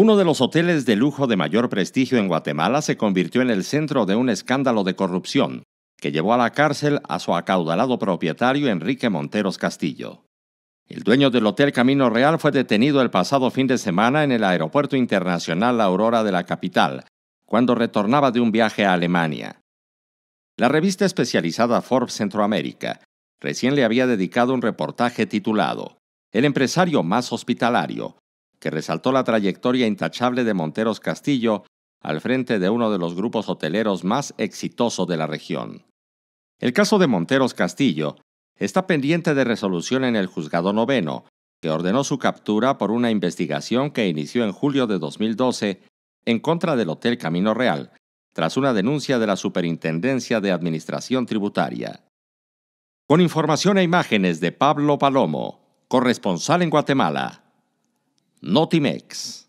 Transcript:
Uno de los hoteles de lujo de mayor prestigio en Guatemala se convirtió en el centro de un escándalo de corrupción que llevó a la cárcel a su acaudalado propietario Enrique Monteros Castillo. El dueño del Hotel Camino Real fue detenido el pasado fin de semana en el Aeropuerto Internacional Aurora de la capital, cuando retornaba de un viaje a Alemania. La revista especializada Forbes Centroamérica recién le había dedicado un reportaje titulado El empresario más hospitalario, que resaltó la trayectoria intachable de Monteros Castillo al frente de uno de los grupos hoteleros más exitosos de la región. El caso de Monteros Castillo está pendiente de resolución en el Juzgado Noveno, que ordenó su captura por una investigación que inició en julio de 2012 en contra del Hotel Camino Real, tras una denuncia de la Superintendencia de Administración Tributaria. Con información e imágenes de Pablo Palomo, corresponsal en Guatemala. Notimex.